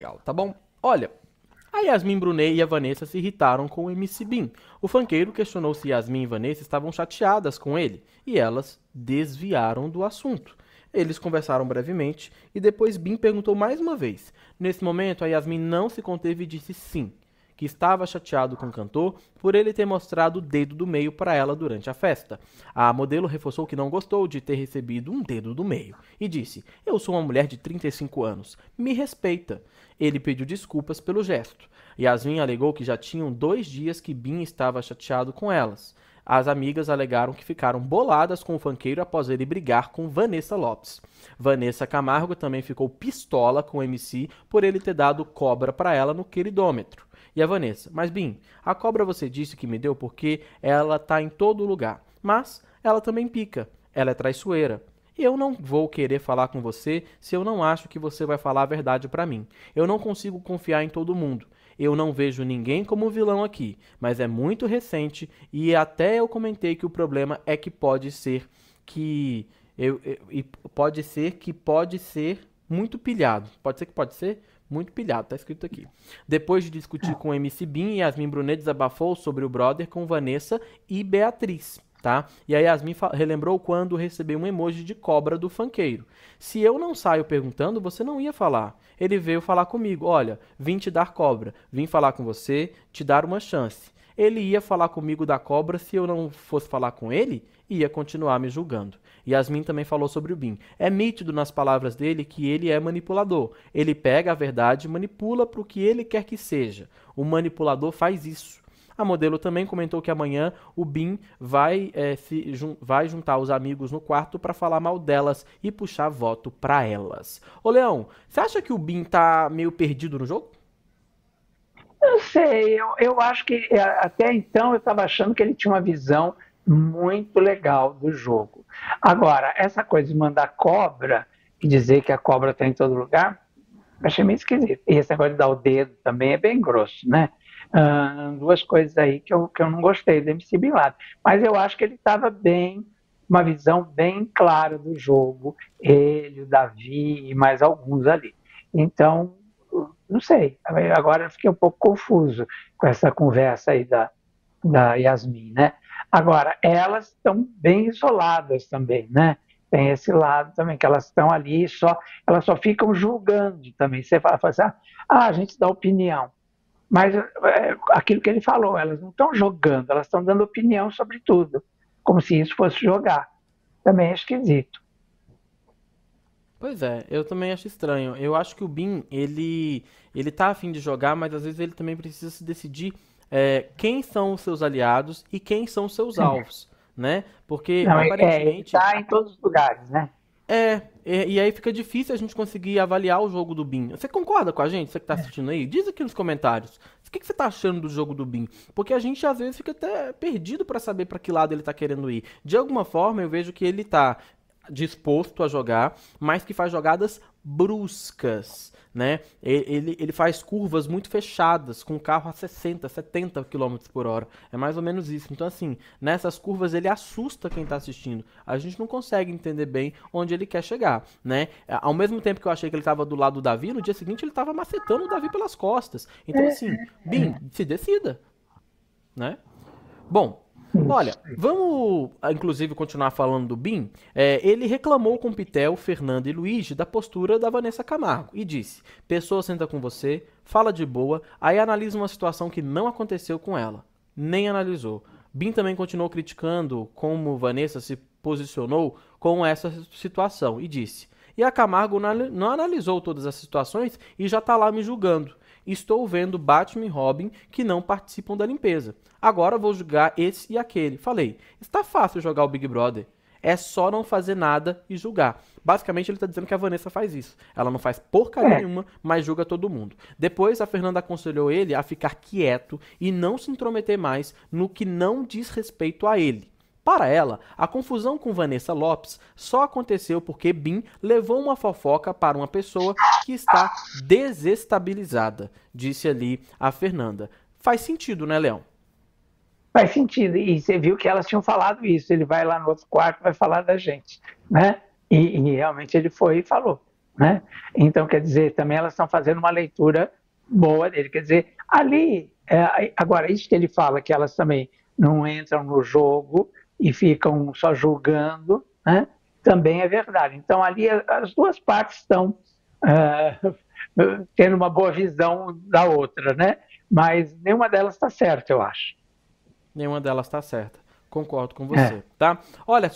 legal, tá bom? Olha, a Yasmin Brunet e a Vanessa se irritaram com o MC Bin. O fanqueiro questionou se Yasmin e Vanessa estavam chateadas com ele, e elas desviaram do assunto. Eles conversaram brevemente e depois Bin perguntou mais uma vez. Nesse momento, a Yasmin não se conteve e disse sim que estava chateado com o cantor por ele ter mostrado o dedo do meio para ela durante a festa. A modelo reforçou que não gostou de ter recebido um dedo do meio e disse: Eu sou uma mulher de 35 anos, me respeita. Ele pediu desculpas pelo gesto. Yasmin alegou que já tinham dois dias que Bin estava chateado com elas. As amigas alegaram que ficaram boladas com o fanqueiro após ele brigar com Vanessa Lopes. Vanessa Camargo também ficou pistola com o MC por ele ter dado cobra para ela no queridômetro e a Vanessa. Mas, Bim, a cobra você disse que me deu porque ela tá em todo lugar. Mas ela também pica. Ela é traiçoeira. Eu não vou querer falar com você se eu não acho que você vai falar a verdade para mim. Eu não consigo confiar em todo mundo. Eu não vejo ninguém como vilão aqui, mas é muito recente e até eu comentei que o problema é que pode ser que eu, eu, pode ser que pode ser muito pilhado. Pode ser que pode ser? Muito pilhado, tá escrito aqui. Depois de discutir com MC Bin, Yasmin Brunet desabafou sobre o brother com Vanessa e Beatriz. Tá? E aí Yasmin relembrou quando recebeu um emoji de cobra do fanqueiro. Se eu não saio perguntando, você não ia falar. Ele veio falar comigo, olha, vim te dar cobra, vim falar com você, te dar uma chance. Ele ia falar comigo da cobra, se eu não fosse falar com ele, ia continuar me julgando. Yasmin também falou sobre o Bin. É nítido nas palavras dele que ele é manipulador. Ele pega a verdade e manipula para o que ele quer que seja. O manipulador faz isso. A modelo também comentou que amanhã o Bin vai, é, jun vai juntar os amigos no quarto para falar mal delas e puxar voto para elas. Ô Leão, você acha que o Bin tá meio perdido no jogo? Não sei, eu, eu acho que é, até então eu estava achando que ele tinha uma visão muito legal do jogo. Agora, essa coisa de mandar cobra e dizer que a cobra está em todo lugar, achei meio esquisito. E esse negócio de dar o dedo também é bem grosso, né? Uh, duas coisas aí que eu, que eu não gostei do MC Bin Laden. Mas eu acho que ele estava bem, uma visão bem clara do jogo, ele, o Davi e mais alguns ali. Então, não sei, agora fiquei um pouco confuso com essa conversa aí da, da Yasmin, né? Agora, elas estão bem isoladas também, né? Tem esse lado também, que elas estão ali só, elas só ficam julgando também. Você fala, fala assim, ah, ah, a gente dá opinião. Mas é, aquilo que ele falou, elas não estão jogando, elas estão dando opinião sobre tudo, como se isso fosse jogar. Também é esquisito. Pois é, eu também acho estranho. Eu acho que o Bin, ele ele tá afim de jogar, mas às vezes ele também precisa se decidir é, quem são os seus aliados e quem são os seus uhum. alvos, né? Porque Não, é, aparentemente. É, tá em todos os lugares, né? É, é, e aí fica difícil a gente conseguir avaliar o jogo do BIM. Você concorda com a gente, você que está é. assistindo aí? Diz aqui nos comentários. O que, que você está achando do jogo do BIM? Porque a gente às vezes fica até perdido para saber para que lado ele está querendo ir. De alguma forma, eu vejo que ele está disposto a jogar, mas que faz jogadas bruscas, né? Ele, ele faz curvas muito fechadas, com o carro a 60, 70 km por hora. É mais ou menos isso. Então, assim, nessas curvas ele assusta quem está assistindo. A gente não consegue entender bem onde ele quer chegar, né? É, ao mesmo tempo que eu achei que ele estava do lado do Davi, no dia seguinte ele estava macetando o Davi pelas costas. Então, é. assim, Bim, se decida, né? Bom, Olha, vamos ah, inclusive continuar falando do BIM. É, ele reclamou com Pitel, Fernando e Luigi da postura da Vanessa Camargo e disse: Pessoa senta com você, fala de boa, aí analisa uma situação que não aconteceu com ela. Nem analisou. BIM também continuou criticando como Vanessa se posicionou com essa situação e disse: E a Camargo não analisou todas as situações e já tá lá me julgando estou vendo Batman e Robin que não participam da limpeza. Agora vou julgar esse e aquele. Falei, está fácil jogar o Big Brother. É só não fazer nada e julgar. Basicamente, ele está dizendo que a Vanessa faz isso. Ela não faz porcaria é. nenhuma, mas julga todo mundo. Depois, a Fernanda aconselhou ele a ficar quieto e não se intrometer mais no que não diz respeito a ele. Para ela, a confusão com Vanessa Lopes só aconteceu porque Bin levou uma fofoca para uma pessoa que está desestabilizada, disse ali a Fernanda. Faz sentido, né, Leão? Faz sentido. E você viu que elas tinham falado isso. Ele vai lá no outro quarto, vai falar da gente, né? E, e realmente ele foi e falou, né? Então, quer dizer, também elas estão fazendo uma leitura boa dele. Quer dizer, ali, é, agora, isso que ele fala, que elas também não entram no jogo, e ficam só julgando, né? também é verdade. Então, ali as duas partes estão uh, tendo uma boa visão da outra, né? mas nenhuma delas está certa, eu acho. Nenhuma delas está certa. Concordo com você, é. tá? Olha,